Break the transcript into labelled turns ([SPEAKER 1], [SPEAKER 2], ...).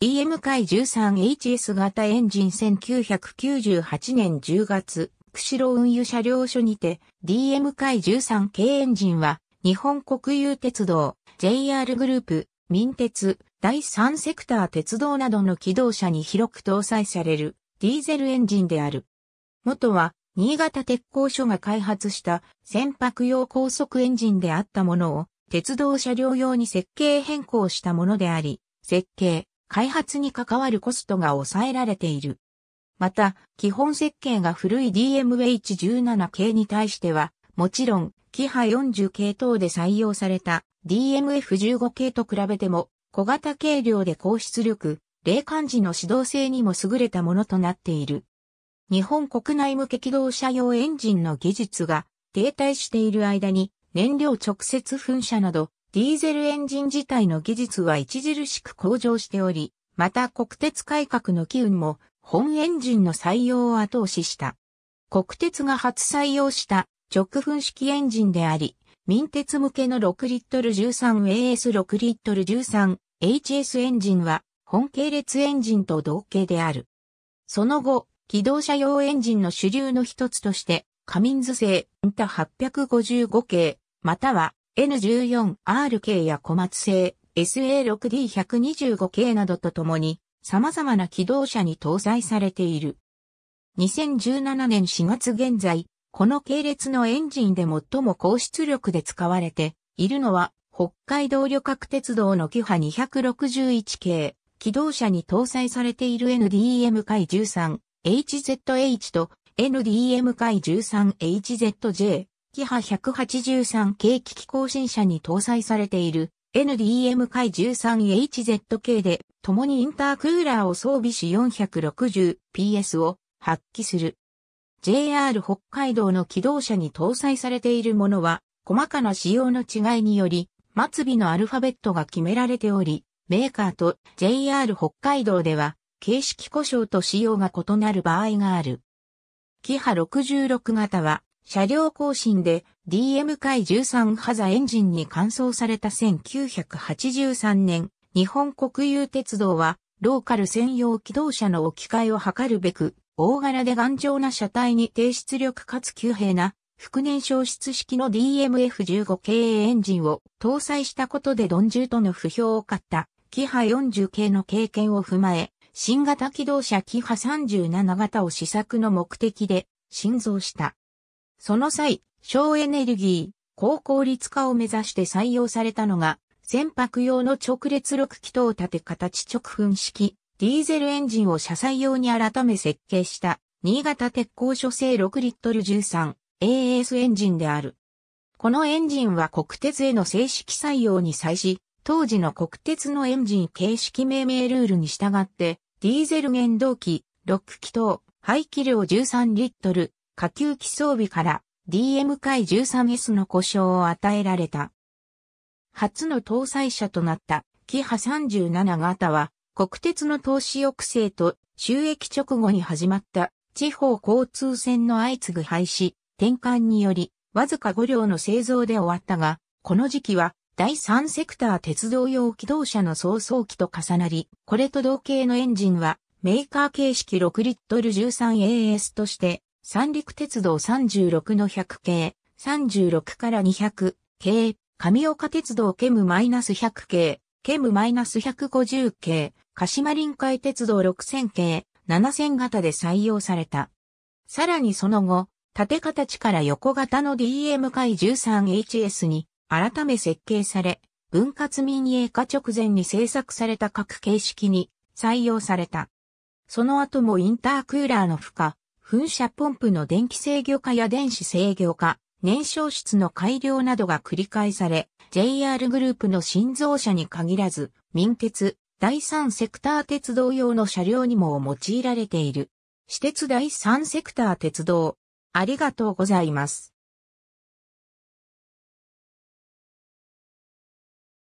[SPEAKER 1] EM 回 13HS 型エンジン1998年10月、釧路運輸車両所にて DM 回 13K エンジンは日本国有鉄道、JR グループ、民鉄、第三セクター鉄道などの機動車に広く搭載されるディーゼルエンジンである。元は新潟鉄工所が開発した船舶用高速エンジンであったものを鉄道車両用に設計変更したものであり、設計、開発に関わるコストが抑えられている。また、基本設計が古い DMH17 系に対しては、もちろん、キハ40系等で採用された DMF15 系と比べても、小型軽量で高出力、霊感時の指導性にも優れたものとなっている。日本国内向け機動車用エンジンの技術が停滞している間に、燃料直接噴射などディーゼルエンジン自体の技術は著しく向上しており、また国鉄改革の機運も本エンジンの採用を後押しした。国鉄が初採用した直噴式エンジンであり、民鉄向けの6リットル 13AS6 リットル 13HS エンジンは本系列エンジンと同型である。その後、機動車用エンジンの主流の一つとして、カミンズ製インタ855系、または N14R k や小松製 SA6D125 k などとともに様々な機動車に搭載されている。2017年4月現在、この系列のエンジンで最も高出力で使われているのは北海道旅客鉄道のキハ261系、機動車に搭載されている NDM 回 13HZH と NDM 回 13HZJ キハ183系機器更新車に搭載されている NDM 回 13HZ 系で共にインタークーラーを装備し 460PS を発揮する。JR 北海道の機動車に搭載されているものは細かな仕様の違いにより末尾のアルファベットが決められており、メーカーと JR 北海道では形式故障と仕様が異なる場合がある。キハ66型は車両更新で DM 回13ハザエンジンに換装された1983年、日本国有鉄道はローカル専用機動車の置き換えを図るべく、大柄で頑丈な車体に低出力かつ急平な、副燃消失式の DMF15 系エンジンを搭載したことでドンジとの不評を買った、キハ40系の経験を踏まえ、新型機動車キハ37型を試作の目的で、新造した。その際、省エネルギー、高効率化を目指して採用されたのが、船舶用の直列6気筒縦形直噴式、ディーゼルエンジンを車載用に改め設計した、新潟鉄鋼所製6リットル 13AS エンジンである。このエンジンは国鉄への正式採用に際し、当時の国鉄のエンジン形式命名ルールに従って、ディーゼル原動機、6気筒、排気量13リットル、下級機装備から DM k 13S の故障を与えられた。初の搭載車となったキハ37型は国鉄の投資抑制と収益直後に始まった地方交通線の相次ぐ廃止、転換によりわずか5両の製造で終わったが、この時期は第3セクター鉄道用機動車の早々機と重なり、これと同型のエンジンはメーカー形式6リットル 13AS として三陸鉄道36の100系、36から200系、上岡鉄道ケム -100 系、ケム -150 系、鹿島臨海鉄道6000系、7000型で採用された。さらにその後、縦形から横型の DM 回 13HS に改め設計され、分割民営化直前に制作された各形式に採用された。その後もインタークーラーの負荷、噴射ポンプの電気制御化や電子制御化、燃焼室の改良などが繰り返され、JR グループの新造車に限らず、民鉄、第三セクター鉄道用の車両にも用いられている。私鉄第三セクター鉄道。ありがとうございます。